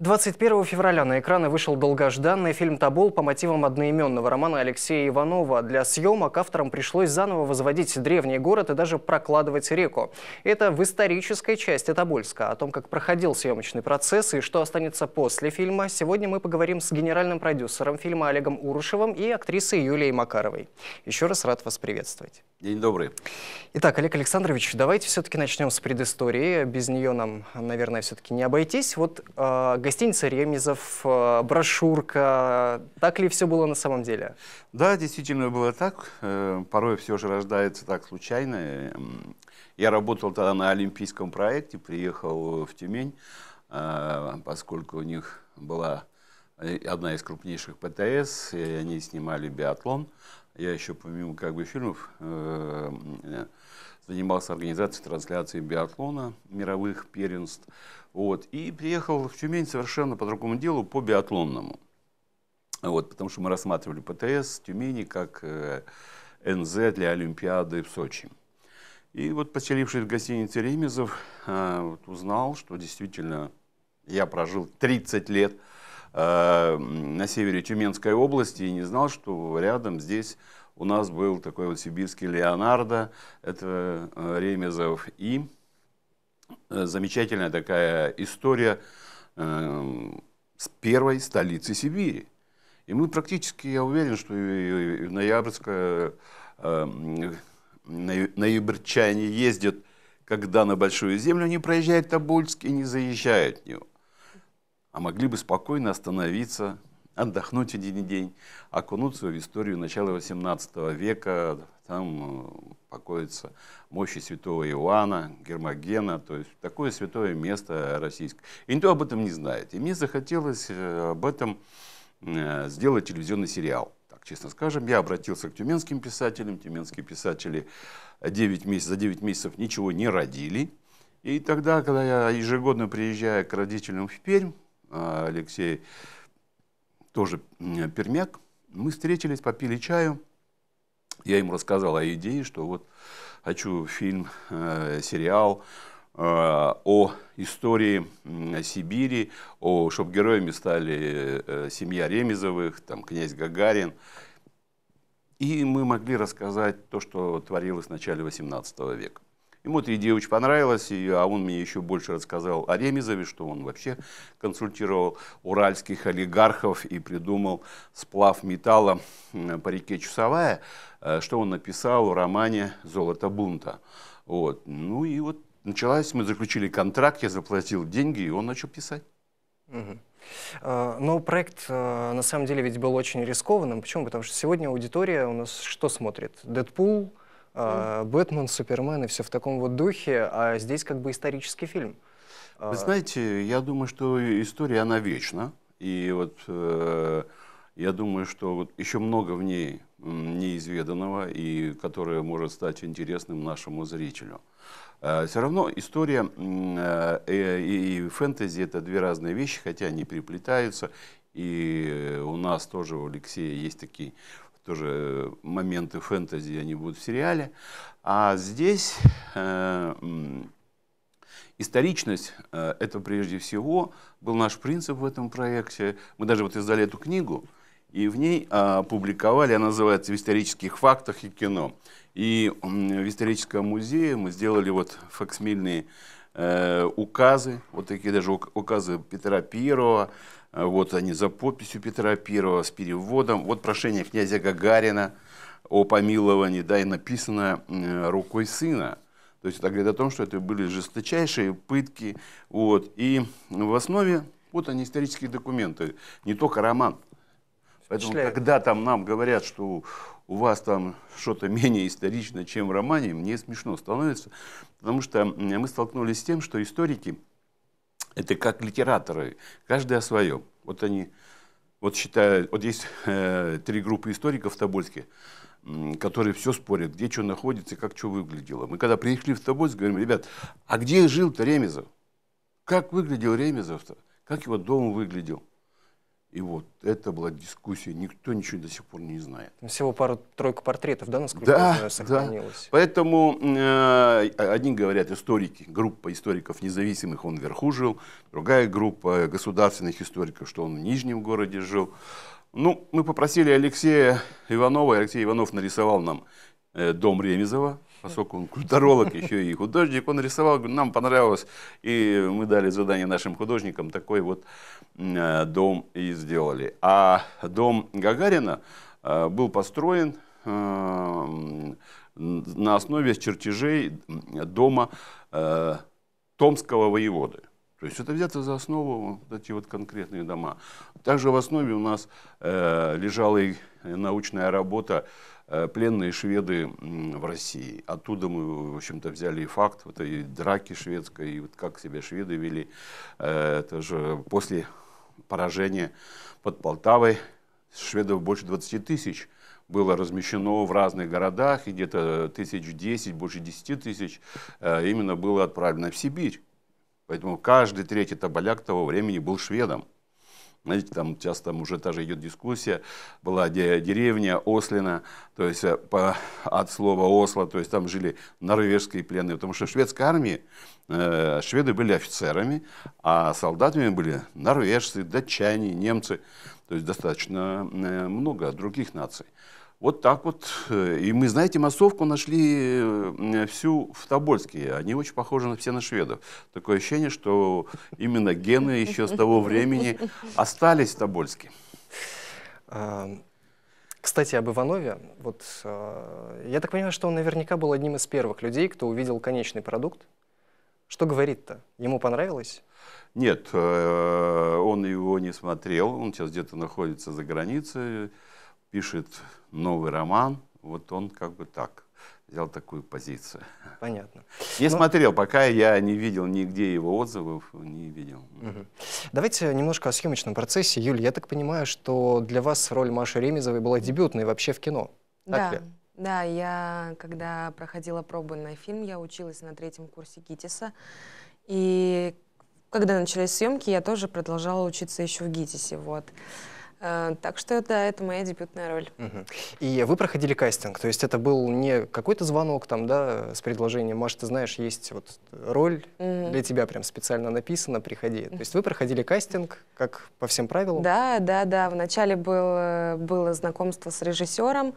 21 февраля на экраны вышел долгожданный фильм «Тобол» по мотивам одноименного романа Алексея Иванова. Для съемок авторам пришлось заново возводить древний город и даже прокладывать реку. Это в исторической части Тобольска. О том, как проходил съемочный процесс и что останется после фильма, сегодня мы поговорим с генеральным продюсером фильма Олегом Урушевым и актрисой Юлией Макаровой. Еще раз рад вас приветствовать. День добрый. Итак, Олег Александрович, давайте все-таки начнем с предыстории. Без нее нам, наверное, все-таки не обойтись. Вот э, гостиница Ремезов, э, брошюрка. Так ли все было на самом деле? Да, действительно было так. Э, порой все же рождается так случайно. Э, я работал тогда на олимпийском проекте, приехал в Тюмень, поскольку у них была одна из крупнейших ПТС, и они снимали биатлон. Я еще помимо как бы фильмов занимался организацией трансляции биатлона, мировых первенств. Вот, и приехал в Тюмень совершенно по другому делу, по биатлонному. Вот, потому что мы рассматривали ПТС Тюмени как э, НЗ для Олимпиады в Сочи. И вот поселившись в гостинице Ремезов, э, вот узнал, что действительно я прожил 30 лет э, на севере Тюменской области и не знал, что рядом здесь у нас был такой вот сибирский Леонардо, это э, Ремезов. И э, замечательная такая история э, с первой столицы Сибири. И мы практически, я уверен, что и, и ноябрьская, ноябрьчане ездят, когда на Большую Землю они проезжают Тобольск и не заезжают в него. А могли бы спокойно остановиться отдохнуть один день, окунуться в историю начала XVIII века. Там э, покоятся мощи святого Иоанна, Гермогена, то есть такое святое место российское. И никто об этом не знает. И мне захотелось э, об этом э, сделать телевизионный сериал. Так, честно скажем, я обратился к тюменским писателям. Тюменские писатели 9 месяцев, за 9 месяцев ничего не родили. И тогда, когда я ежегодно приезжаю к родителям в Пермь, Алексей тоже пермяк, мы встретились, попили чаю. Я ему рассказал о идее, что вот хочу фильм, э, сериал э, о истории Сибири, о, чтобы героями стали э, семья Ремезовых, там князь Гагарин. И мы могли рассказать то, что творилось в начале 18 века. Ему три девочки понравилось, и, а он мне еще больше рассказал о Ремезове, что он вообще консультировал уральских олигархов и придумал сплав металла по реке Чусовая, э, что он написал в романе «Золото бунта». Вот. Ну и вот началось, мы заключили контракт, я заплатил деньги, и он начал писать. А, Но ну, проект э, на самом деле ведь был очень рискованным. Почему? Потому что сегодня аудитория у нас что смотрит? Дэдпул, Mm. Бэтмен, Супермен и все в таком вот духе, а здесь как бы исторический фильм. А, Вы знаете, я думаю, что история, она вечна. И вот э, я думаю, что вот еще много в ней неизведанного, и которое может стать интересным нашему зрителю. Э, а, все равно история э, э, и фэнтези – это две разные вещи, хотя они переплетаются. И у нас тоже у Алексея есть такие тоже э, моменты фэнтези, они будут в сериале. А здесь э, историчность э, это прежде всего был наш принцип в этом проекте. Мы даже вот издали эту книгу, и в ней э, а, публиковали, она называется «В исторических фактах и кино». И в историческом музее мы сделали вот факсмильные э, указы, вот такие даже указы Петра Первого, Э, вот они за подписью Петра Первого с переводом. Вот прошение князя Гагарина о помиловании, да, и написано рукой сына. То есть это говорит о том, что это были жесточайшие пытки. Вот. И в основе вот они исторические документы, не только роман. Поэтому, Впечатляет. когда там нам говорят, что у вас там что-то менее исторично, чем в романе, мне смешно становится, потому что мы столкнулись с тем, что историки это как литераторы, каждый о своем. Вот они вот считают, вот есть э, три группы историков в Тобольске, которые все спорят, где что находится, и как что выглядело. Мы когда приехали в Тобольск, говорим, ребят, а где жил-то Ремезов? Как выглядел Ремезов-то? Как его дом выглядел? И вот это была дискуссия, никто ничего до сих пор не знает. Ну, всего пару-тройку портретов, да, насколько да, я знаю, сохранилось? Да. Поэтому э, одни говорят историки, группа историков независимых, он вверху жил, другая группа государственных историков, что он в Нижнем городе жил. Ну, мы попросили Алексея Иванова, и Алексей Иванов нарисовал нам э, дом Ремезова, поскольку он культуролог, еще и художник, он рисовал, нам понравилось, и мы дали задание нашим художникам, такой вот э, дом и сделали. А дом Гагарина э, был построен э, на основе чертежей дома Томского воеводы. То есть это взято за основу вот эти вот конкретные дома. Также в основе у нас э, лежала и научная работа Э, пленные шведы в России. Оттуда мы, в общем-то, взяли и факт вот и драки шведской, и вот как себя шведы вели. Э, это же после поражения под Полтавой шведов больше 20 тысяч было размещено в разных городах, и где-то тысяч десять, больше десяти тысяч э, именно было отправлено в Сибирь. Поэтому каждый третий табаляк того времени был шведом. Знаете, там часто там уже даже идет дискуссия, была деревня Ослина, то есть э, по, от слова Осло, то есть там жили норвежские пленные, потому что в шведской армии э, шведы были офицерами, а солдатами были норвежцы, датчане, немцы, то есть достаточно э, много других наций. Вот так вот. Э, и мы, знаете, массовку нашли э, всю в Тобольске. Они очень похожи на все на шведов. Такое ощущение, что именно гены еще с того времени остались в Тобольске. А, кстати, об Иванове. Вот, э, я так понимаю, что он наверняка был одним из первых людей, кто увидел конечный продукт. Что говорит-то? Ему понравилось? Нет, он его не смотрел. Он сейчас где-то находится за границей пишет новый роман, вот он как бы так взял такую позицию. Понятно. Не Но... Ну, смотрел, пока я не видел нигде его отзывов, не видел. Угу. Давайте немножко о съемочном процессе. Юль, я так понимаю, что для вас роль Маши Ремезовой была дебютной вообще в кино, так да. ли? Да, я когда проходила пробы на фильм, я училась на третьем курсе ГИТИСа. И когда начались съемки, я тоже продолжала учиться еще в ГИТИСе. Вот. Э, так что да, это моя дебютная роль. Угу. И вы проходили кастинг, то есть это был не какой-то звонок там, да, с предложением, Маш, ты знаешь, есть вот роль угу. для тебя прям специально написана, приходи. То есть вы проходили кастинг, как по всем правилам? Да, да, да. Вначале был, было знакомство с режиссером.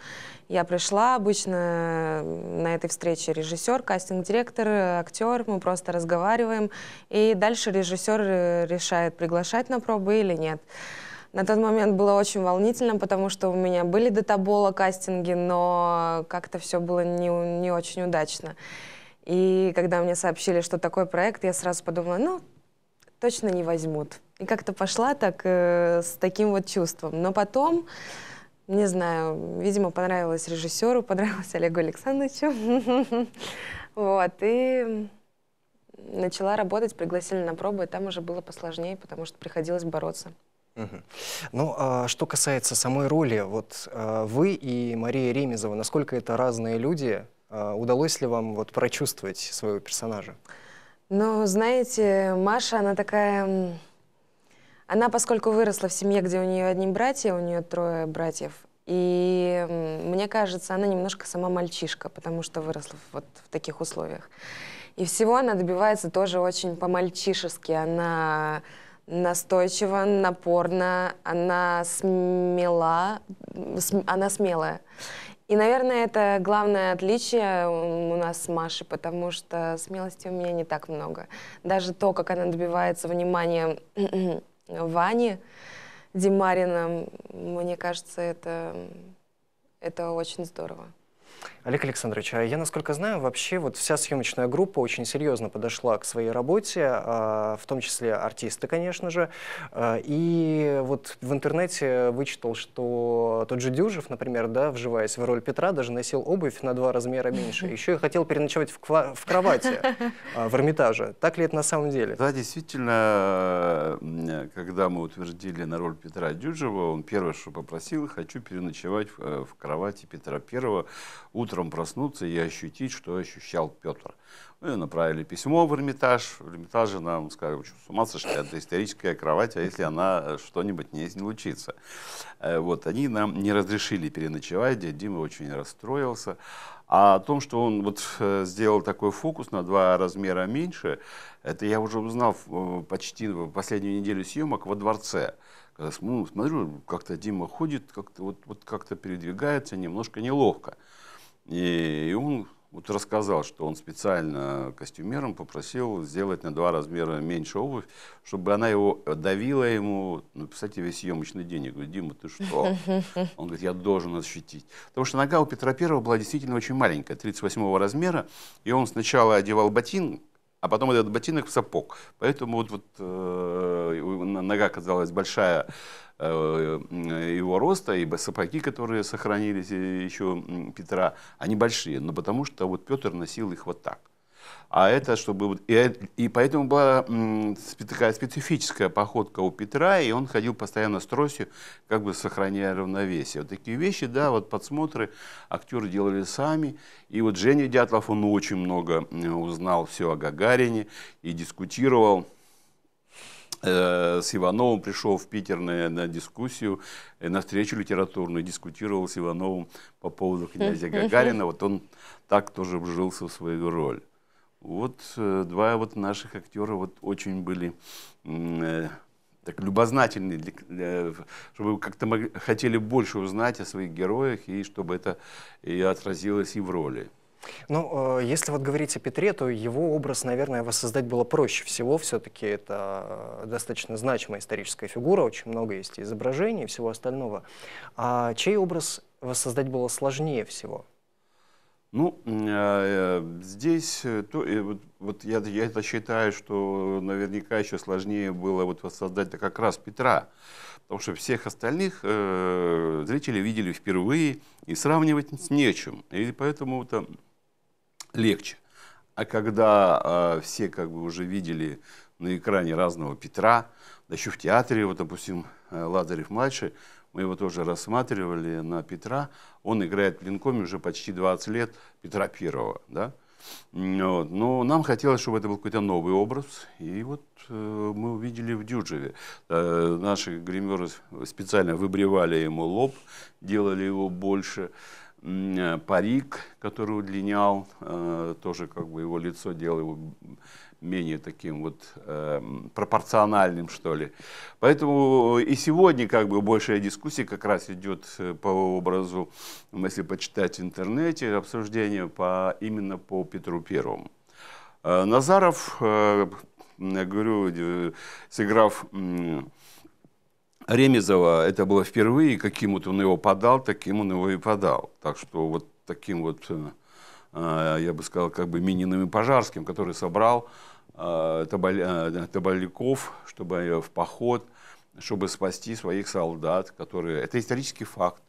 Я пришла, обычно на этой встрече режиссер, кастинг-директор, актер, мы просто разговариваем, и дальше режиссер э, решает, приглашать на пробы или нет. На тот момент было очень волнительно, потому что у меня были до Табола кастинги, но как-то все было не, не очень удачно. И когда мне сообщили, что такой проект, я сразу подумала, ну, точно не возьмут. И как-то пошла так э, с таким вот чувством. Но потом, не знаю, видимо, понравилось режиссеру, понравилось Олегу Александровичу. Вот, и начала работать, пригласили на пробы, и там уже было посложнее, потому что приходилось бороться. Угу. Ну, а что касается самой роли, вот а, вы и Мария Ремезова, насколько это разные люди, а, удалось ли вам вот прочувствовать своего персонажа? Ну, знаете, Маша, она такая... Она, поскольку выросла в семье, где у нее одни братья, у нее трое братьев, и мне кажется, она немножко сама мальчишка, потому что выросла вот в таких условиях. И всего она добивается тоже очень по-мальчишески. Она настойчива, напорна, она смела, см, она смелая. И, наверное, это главное отличие у нас с Машей, потому что смелости у меня не так много. Даже то, как она добивается внимания Вани Димарина, мне кажется, это, это очень здорово. Олег Александрович, а я, насколько знаю, вообще вот вся съемочная группа очень серьезно подошла к своей работе, а, в том числе артисты, конечно же. А, и вот в интернете вычитал, что тот же Дюжев, например, да, вживаясь в роль Петра, даже носил обувь на два размера меньше. Еще и хотел переночевать в, в кровати а, в Эрмитаже. Так ли это на самом деле? Да, действительно, когда мы утвердили на роль Петра Дюжева, он первое, что попросил, хочу переночевать э, в кровати Петра Первого утром проснуться и ощутить, что ощущал Петр. Мы ну, направили письмо в Эрмитаж. В Эрмитаже нам сказали, что с ума сошли, это историческая кровать, а если она э, что-нибудь не случится. Э, вот, они нам не разрешили переночевать, дядя Дима очень расстроился. А о том, что он вот э, сделал такой фокус на два размера меньше, это я уже узнал почти в последнюю неделю съемок во дворце. Ну, смотрю, как-то Дима ходит, как-то вот, вот как-то передвигается, немножко неловко. И он вот рассказал, что он специально костюмером попросил сделать на два размера меньше обувь, чтобы она его э, давила ему, ну, кстати, весь съемочный день. Я говорю, Дима, ты что? Он говорит, я должен защитить. Потому что нога у Петра Первого была действительно очень маленькая, 38 размера, и он сначала одевал ботинки, а потом этот ботинок в сапог. Поэтому вот, вот э, нога казалась большая э, э, его роста, и сапоги, которые сохранились э, еще Петра, они большие, но потому что вот Петр носил их вот так. А это чтобы... И, и поэтому была м, такая специфическая походка у Петра, и он ходил постоянно с тростью, как бы сохраняя равновесие. Вот такие вещи, да, вот подсмотры актеры делали сами. И вот Женя Дятлов, он очень много узнал все о Гагарине и дискутировал э, с Ивановым пришел в Питер на, на дискуссию, э, на встречу литературную, дискутировал с Ивановым по поводу князя Гагарина. Вот он так тоже вжился в свою роль. Вот э, два вот наших актера вот очень были э, так любознательны, для, для, чтобы как-то хотели больше узнать о своих героях и чтобы это и отразилось и в роли. Ну, э, если вот говорить о Петре, то его образ, наверное, воссоздать было проще всего. Все-таки это достаточно значимая историческая фигура, очень много есть изображений и всего остального. А чей образ воссоздать было сложнее всего? Ну, э, э, здесь э, то, вот я, я это считаю, что наверняка еще сложнее было вот воссоздать как раз Петра, потому что всех остальных э, зрители видели впервые и сравнивать с нечем, и поэтому это легче. А когда э, все как бы уже видели на экране разного Петра, да еще в театре, вот, допустим, Лазарев младший, мы его тоже рассматривали на Петра, он играет в Клинкоме уже почти 20 лет, Петра Первого, да. Вот. Но нам хотелось, чтобы это был какой-то новый образ, и вот э, мы увидели в Дюджеве. Э, наши гримеры специально выбривали ему лоб, делали его больше, Э, парик, который удлинял, э, тоже как бы его лицо делал его менее таким вот эм, пропорциональным, что ли. Поэтому и сегодня как бы большая дискуссия как раз идет э, по образу, если почитать в интернете, обсуждение по, именно по Петру Первому. Назаров, я говорю, сыграв... Ремезова это было впервые, каким вот он его подал, таким он его и подал. Так что вот таким вот, э, э, я бы сказал, как бы Мининым и Пожарским, который собрал э, Табаляков, чтобы в поход, чтобы спасти своих солдат, которые... Это исторический факт.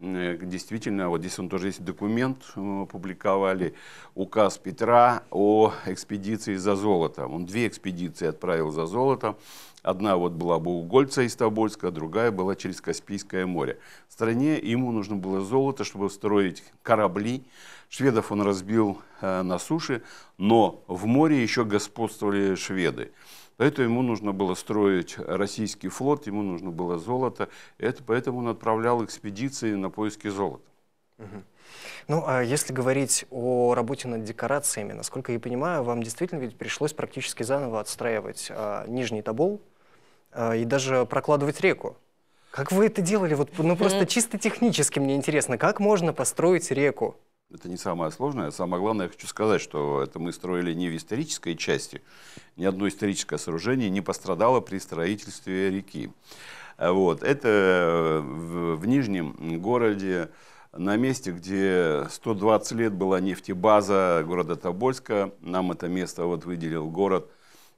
Э, действительно, вот здесь он тоже есть документ, э, публиковали указ Петра о экспедиции за золотом. Он две экспедиции отправил за золотом. Одна вот была Баугольца из Тобольска, другая была через Каспийское море. В стране ему нужно было золото, чтобы строить корабли. Шведов он разбил э, на суше, но в море еще господствовали шведы. Поэтому ему нужно было строить российский флот, ему нужно было золото. Это, поэтому он отправлял экспедиции на поиски золота. Ну, а если говорить о работе над декорациями, насколько я понимаю, вам действительно ведь пришлось практически заново отстраивать а, Нижний Тобол а, и даже прокладывать реку. Как вы это делали? Вот, ну, просто чисто технически мне интересно, как можно построить реку? Это не самое сложное. Самое главное, я хочу сказать, что это мы строили не в исторической части. Ни одно историческое сооружение не пострадало при строительстве реки. Э, вот. Это э, в, в Нижнем городе, на месте, где 120 лет была нефтебаза города Тобольска. Нам это место вот выделил город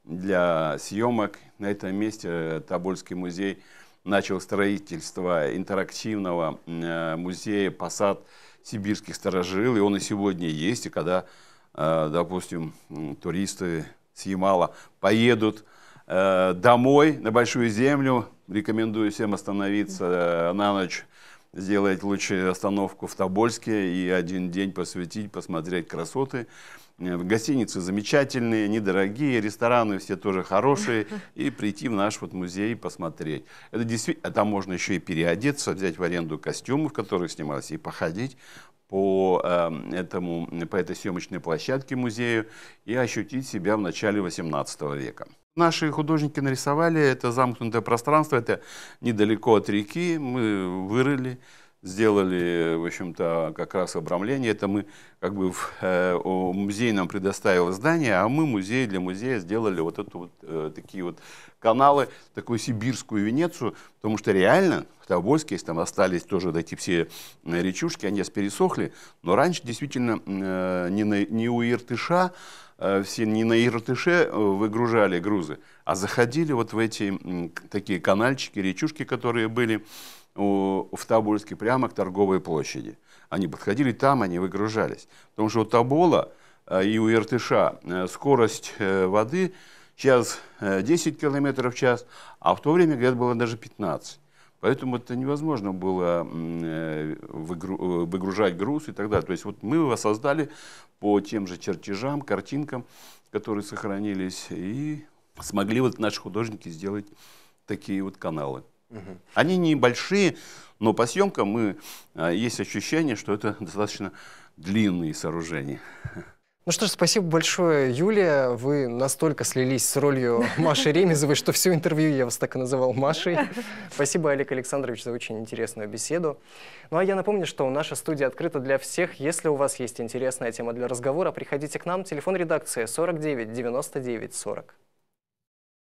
для съемок. На этом месте э, Тобольский музей начал строительство интерактивного музея «Посад» сибирских сторожил, и он и сегодня есть, и когда, э, допустим, туристы с Ямала поедут э, домой на Большую Землю, рекомендую всем остановиться э, на ночь сделать лучшую остановку в Тобольске и один день посвятить, посмотреть красоты. Э, гостиницы замечательные, недорогие, рестораны все тоже хорошие. И прийти в наш вот музей посмотреть. Это действительно, а там можно еще и переодеться, взять в аренду костюмы, в которых снимался, и походить по, эм, этому, по этой съемочной площадке музею и ощутить себя в начале 18 века. Наши художники нарисовали это замкнутое пространство, это недалеко от реки, мы вырыли, сделали, в общем-то, как раз обрамление. Это мы, как бы, в, э, музей нам предоставил здание, а мы музей для музея сделали вот эту вот, э, такие вот каналы, такую сибирскую Венецию, потому что реально в Тобольске, если там остались тоже эти все речушки, они пересохли, но раньше действительно э, не, на, не у Иртыша, Э, все не на Иртыше э, выгружали грузы, а заходили вот в эти такие канальчики, речушки, которые были в Тобольске, прямо к торговой площади. Они подходили там, они выгружались. Потому что у Тобола э, и у Иртыша скорость воды сейчас 10 км в час, а в то время, говорят, было даже 15. Поэтому это невозможно было э, э, выгружать груз и так далее. То есть вот мы его создали по тем же чертежам, картинкам, которые сохранились, и смогли вот наши художники сделать такие вот каналы. Угу. Они небольшие, но по съемкам мы, а, есть ощущение, что это достаточно длинные сооружения. Ну что ж, спасибо большое, Юлия. Вы настолько слились с ролью Маши Ремезовой, что все интервью я вас так и называл Машей. Спасибо, Олег Александрович, за очень интересную беседу. Ну а я напомню, что наша студия открыта для всех. Если у вас есть интересная тема для разговора, приходите к нам. Телефон редакции 49 99 40.